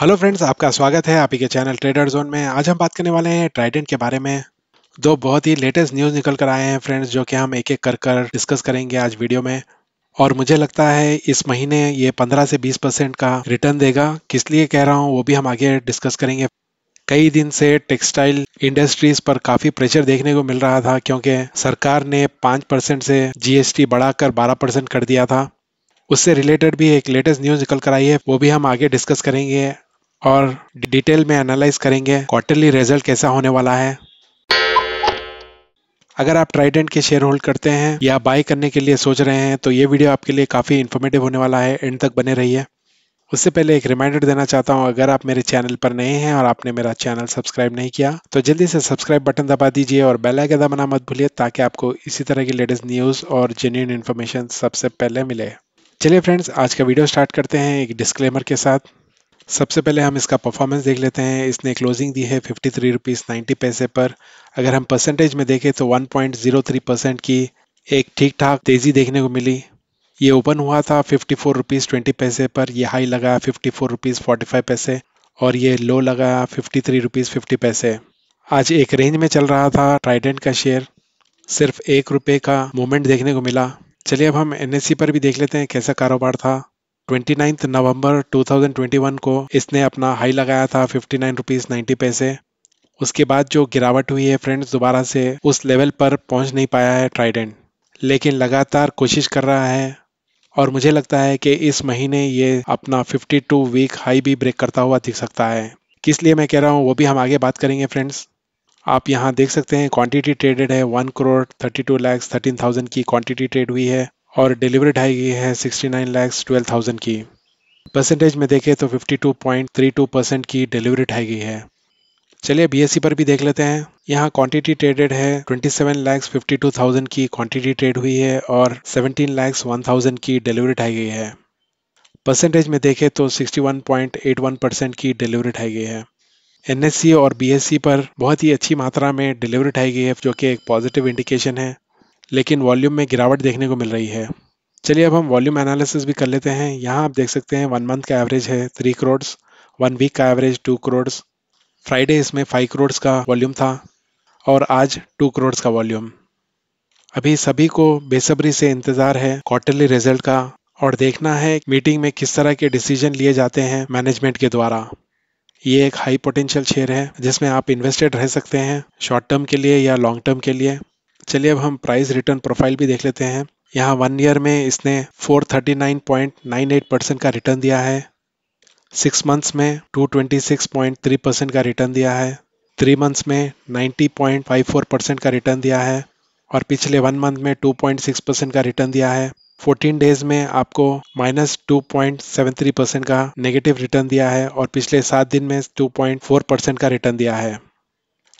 hello friends आपका स्वागत है आप ही के चैनल ट्रेडर जोन में आज हम बात करने वाले हैं ट्राइडेंट के बारे में दो बहुत ही लेटेस्ट न्यूज़ निकल कर आए हैं फ्रेंड्स जो कि हम एक एक कर कर डिस्कस करेंगे आज वीडियो में और मुझे लगता है इस महीने ये 15 से 20 परसेंट का रिटर्न देगा किस लिए कह रहा हूँ वो भी हम आगे डिस्कस करेंगे कई दिन से टेक्सटाइल इंडस्ट्रीज पर काफ़ी प्रेशर देखने को मिल रहा था क्योंकि सरकार ने पाँच परसेंट से जी बढ़ाकर बारह परसेंट कर दिया था उससे रिलेटेड भी एक लेटेस्ट न्यूज़ निकल कर आई है वो भी हम आगे डिस्कस करेंगे और डिटेल में एनालाइज करेंगे क्वार्टरली रिजल्ट कैसा होने वाला है अगर आप ट्राइडेंट के शेयर होल्ड करते हैं या बाय करने के लिए सोच रहे हैं तो ये वीडियो आपके लिए काफ़ी इन्फॉर्मेटिव होने वाला है एंड तक बने रहिए उससे पहले एक रिमाइंडर देना चाहता हूँ अगर आप मेरे चैनल पर नए हैं और आपने मेरा चैनल सब्सक्राइब नहीं किया तो जल्दी से सब्सक्राइब बटन दबा दीजिए और बेल आइकन दबाना मत भूलिए ताकि आपको इसी तरह की लेटेस्ट न्यूज़ और जेन्यून इन्फॉर्मेशन सबसे पहले मिले चलिए फ्रेंड्स आज का वीडियो स्टार्ट करते हैं एक डिस्क्लेमर के साथ सबसे पहले हम इसका परफॉर्मेंस देख लेते हैं इसने क्लोजिंग दी है फिफ्टी थ्री रुपीज़ नाइन्टी पैसे पर अगर हम परसेंटेज में देखें तो one point zero three percent की एक ठीक ठाक तेज़ी देखने को मिली ये ओपन हुआ था फिफ्टी फोर रुपीज़ ट्वेंटी पैसे पर यह हाई लगा fifty four rupees forty five पैसे और ये लो लगा फिफ्टी थ्री रुपीज़ फिफ्टी पैसे आज एक रेंज में चल रहा था ट्राइडेंट का शेयर सिर्फ एक रुपये का मूवमेंट देखने को मिला चलिए अब हम एन पर भी देख लेते हैं कैसा कारोबार था 29 नवंबर 2021 को इसने अपना हाई लगाया था फिफ्टी नाइन रुपीज़ नाइन्टी पैसे उसके बाद जो गिरावट हुई है फ्रेंड्स दोबारा से उस लेवल पर पहुंच नहीं पाया है ट्राइडेंट लेकिन लगातार कोशिश कर रहा है और मुझे लगता है कि इस महीने ये अपना 52 वीक हाई भी ब्रेक करता हुआ दिख सकता है किस लिए मैं कह रहा हूँ वो भी हम आगे बात करेंगे फ्रेंड्स आप यहाँ देख सकते हैं क्वांटिटी ट्रेडेड है one crore thirty two lakhs thirteen thousand की क्वांटिटी ट्रेड हुई है और डिलीवरी ढाई गई है sixty nine lakhs twelve thousand की परसेंटेज में देखें तो fifty two point three two percent की डिलीवरी ढाई गई है चलिए सी पर भी देख लेते हैं यहाँ क्वांटिटी ट्रेडेड है twenty seven lakhs fifty two thousand की क्वांटिटी ट्रेड हुई है और सेवनटीन लैक्स वन थाउजेंड की डिलीवरी ढाई गई है परसेंटेज में देखें तो sixty one point eight one percent की डिलीवरी ढाई गई है एन और बी पर बहुत ही अच्छी मात्रा में डिलीवरी ढाई गई है जो कि एक पॉजिटिव इंडिकेशन है लेकिन वॉल्यूम में गिरावट देखने को मिल रही है चलिए अब हम वॉल्यूम एनालिसिस भी कर लेते हैं यहाँ आप देख सकते हैं वन मंथ का एवरेज है थ्री करोड्स वन वीक का एवरेज टू करोड्स फ्राइडे इसमें फाइव करोड्स का वॉल्यूम था और आज टू करोड्स का वॉल्यूम अभी सभी को बेसब्री से इंतज़ार है क्वार्टरली रिजल्ट का और देखना है मीटिंग में किस तरह के डिसीजन लिए जाते हैं मैनेजमेंट के द्वारा ये एक हाई पोटेंशियल शेयर है जिसमें आप इन्वेस्टेड रह सकते हैं शॉर्ट टर्म के लिए या लॉन्ग टर्म के लिए चलिए अब हम प्राइस रिटर्न प्रोफाइल भी देख लेते हैं यहाँ वन ईयर में इसने 439.98 परसेंट का रिटर्न दिया है सिक्स मंथ्स में 226.3 परसेंट का रिटर्न दिया है थ्री मंथ्स में 90.54 परसेंट का रिटर्न दिया है और पिछले वन मंथ में 2.6 परसेंट का रिटर्न दिया है 14 डेज में आपको माइनस थ्री परसेंट का नेगेटिव रिटर्न दिया है और पिछले सात दिन में फोर परसेंट का रिटर्न दिया है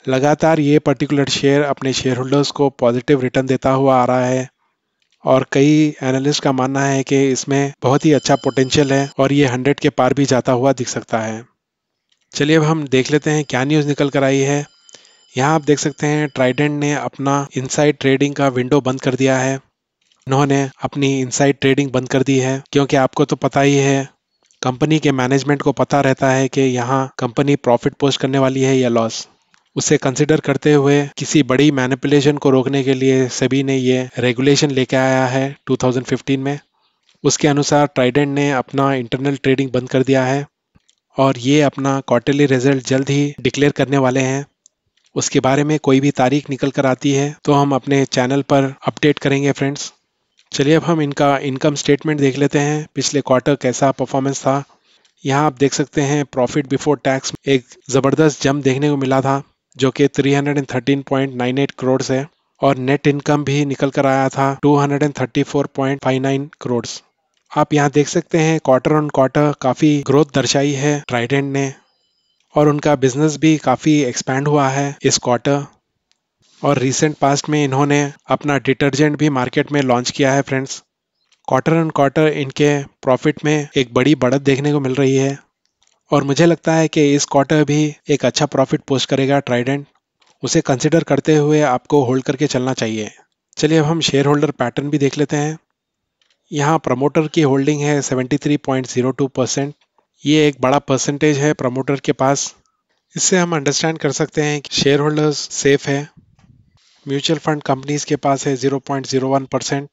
लगातार ये पर्टिकुलर शेयर अपने शेयर होल्डर्स को पॉजिटिव रिटर्न देता हुआ आ रहा है और कई एनालिस्ट का मानना है कि इसमें बहुत ही अच्छा पोटेंशियल है और ये हंड्रेड के पार भी जाता हुआ दिख सकता है चलिए अब हम देख लेते हैं क्या न्यूज़ निकल कर आई है यहाँ आप देख सकते हैं ट्राइडेंट ने अपना इनसाइड ट्रेडिंग का विंडो बंद कर दिया है उन्होंने अपनी इनसाइड ट्रेडिंग बंद कर दी है क्योंकि आपको तो पता ही है कंपनी के मैनेजमेंट को पता रहता है कि यहाँ कंपनी प्रॉफिट पोस्ट करने वाली है या लॉस उसे कंसिडर करते हुए किसी बड़ी मैनिपुलेशन को रोकने के लिए सभी ने ये रेगुलेशन लेके आया है 2015 में उसके अनुसार ट्राइडेंट ने अपना इंटरनल ट्रेडिंग बंद कर दिया है और ये अपना क्वार्टरली रिजल्ट जल्द ही डिक्लेयर करने वाले हैं उसके बारे में कोई भी तारीख निकल कर आती है तो हम अपने चैनल पर अपडेट करेंगे फ्रेंड्स चलिए अब हम इनका इनकम स्टेटमेंट देख लेते हैं पिछले क्वार्टर कैसा परफॉर्मेंस था यहाँ आप देख सकते हैं प्रॉफिट बिफोर टैक्स एक ज़बरदस्त जंप देखने को मिला था जो कि 313.98 करोड़ है और नेट इनकम भी निकल कर आया था 234.59 करोड़ आप यहाँ देख सकते हैं क्वार्टर ऑन क्वार्टर काफ़ी ग्रोथ दर्शाई है ट्राइडेंट ने और उनका बिजनेस भी काफ़ी एक्सपैंड हुआ है इस क्वार्टर और रिसेंट पास्ट में इन्होंने अपना डिटर्जेंट भी मार्केट में लॉन्च किया है फ्रेंड्स क्वार्टर एंड क्वार्टर इनके प्रॉफिट में एक बड़ी बढ़त देखने को मिल रही है और मुझे लगता है कि इस क्वार्टर भी एक अच्छा प्रॉफिट पोस्ट करेगा ट्राइडेंट उसे कंसिडर करते हुए आपको होल्ड करके चलना चाहिए चलिए अब हम शेयर होल्डर पैटर्न भी देख लेते हैं यहाँ प्रमोटर की होल्डिंग है 73.02 परसेंट ये एक बड़ा परसेंटेज है प्रमोटर के पास इससे हम अंडरस्टैंड कर सकते हैं कि शेयर होल्डर्स सेफ है म्यूचुअल फंड कंपनीज के पास है 0.01 परसेंट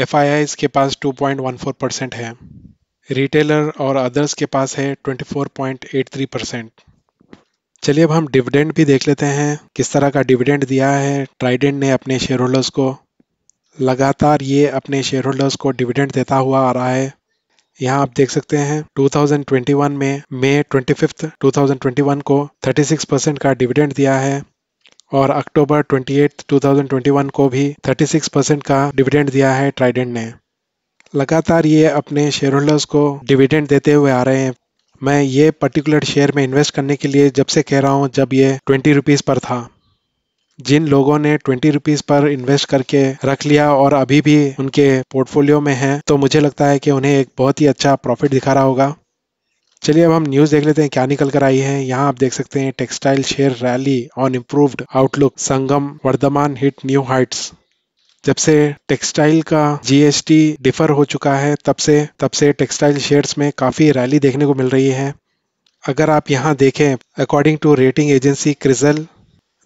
एफ के पास 2.14 परसेंट है रिटेलर और अदर्स के पास है 24.83 परसेंट चलिए अब हम डिविडेंड भी देख लेते हैं किस तरह का डिविडेंड दिया है ट्राइडेंट ने अपने शेयर होल्डर्स को लगातार ये अपने शेयर होल्डर्स को डिविडेंड देता हुआ आ रहा है यहाँ आप देख सकते हैं 2021 में मई 25 2021 को 36 परसेंट का डिविडेंड दिया है और अक्टूबर 28 2021 को भी 36 परसेंट का डिविडेंड दिया है ट्राइडेंट ने लगातार ये अपने शेयर होल्डर्स को डिविडेंड देते हुए आ रहे हैं मैं ये पर्टिकुलर शेयर में इन्वेस्ट करने के लिए जब से कह रहा हूँ जब ये ट्वेंटी रुपीज़ पर था जिन लोगों ने ट्वेंटी रुपीज़ पर इन्वेस्ट करके रख लिया और अभी भी उनके पोर्टफोलियो में है तो मुझे लगता है कि उन्हें एक बहुत ही अच्छा प्रॉफिट दिखा रहा होगा चलिए अब हम न्यूज़ देख लेते हैं क्या निकल कर आई है यहाँ आप देख सकते हैं textile share rally on improved outlook Sangam Vardhman hit new heights जब से टेक्सटाइल का जीएसटी डिफर हो चुका है तब से तब से टेक्सटाइल शेयर्स में काफ़ी रैली देखने को मिल रही है अगर आप यहाँ देखें according to rating agency CRISIL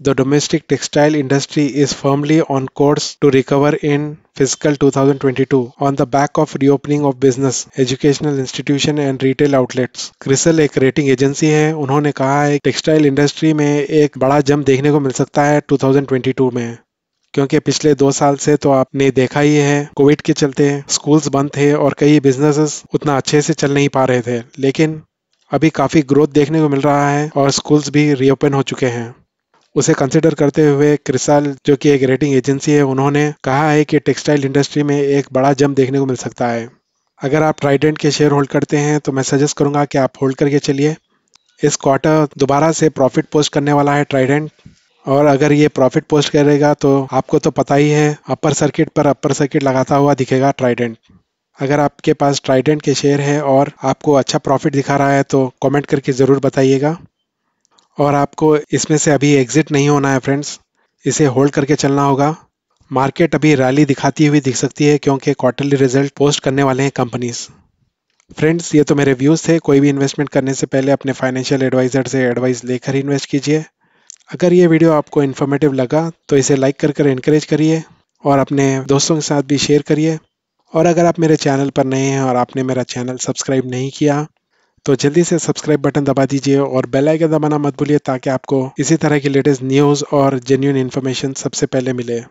the domestic textile industry is firmly on course to recover in fiscal 2022 thousand on the back of reopening of business educational institution and retail outlet CRISIL एक रेटिंग एजेंसी है उन्होंने कहा है textile industry में एक बड़ा जम देखने को मिल सकता है 2022 में क्योंकि पिछले दो साल से तो आपने देखा ही है कोविड के चलते स्कूल्स बंद थे और कई बिजनेसेस उतना अच्छे से चल नहीं पा रहे थे लेकिन अभी काफ़ी ग्रोथ देखने को मिल रहा है और स्कूल्स भी रीओपन हो चुके हैं उसे कंसिडर करते हुए क्रिसाल जो कि एक रेटिंग एजेंसी है उन्होंने कहा है कि टेक्सटाइल इंडस्ट्री में एक बड़ा जम देखने को मिल सकता है अगर आप ट्राइडेंट के शेयर होल्ड करते हैं तो मैं सजेस्ट करूंगा कि आप होल्ड करके चलिए इस क्वार्टर दोबारा से प्रॉफिट पोस्ट करने वाला है ट्राइडेंट और अगर ये प्रॉफिट पोस्ट करेगा तो आपको तो पता ही है अपर सर्किट पर अपर सर्किट लगाता हुआ दिखेगा ट्राइडेंट अगर आपके पास ट्राइडेंट के शेयर हैं और आपको अच्छा प्रॉफिट दिखा रहा है तो कमेंट करके ज़रूर बताइएगा और आपको इसमें से अभी एग्जिट नहीं होना है फ्रेंड्स इसे होल्ड करके चलना होगा मार्केट अभी रैली दिखाती हुई दिख सकती है क्योंकि क्वार्टरली रिजल्ट पोस्ट करने वाले हैं कंपनीज़ फ्रेंड्स ये तो मेरे व्यूज़ थे कोई भी इन्वेस्टमेंट करने से पहले अपने फाइनेंशियल एडवाइज़र से एडवाइस लेकर इन्वेस्ट कीजिए अगर ये वीडियो आपको इन्फॉर्मेटिव लगा तो इसे लाइक कर कर इनक्रेज करिए और अपने दोस्तों के साथ भी शेयर करिए और अगर आप मेरे चैनल पर नए हैं और आपने मेरा चैनल सब्सक्राइब नहीं किया तो जल्दी से सब्सक्राइब बटन दबा दीजिए और बेल आइकन दबाना मत भूलिए ताकि आपको इसी तरह की लेटेस्ट न्यूज़ और जेन्यून इन्फॉर्मेशन सबसे पहले मिले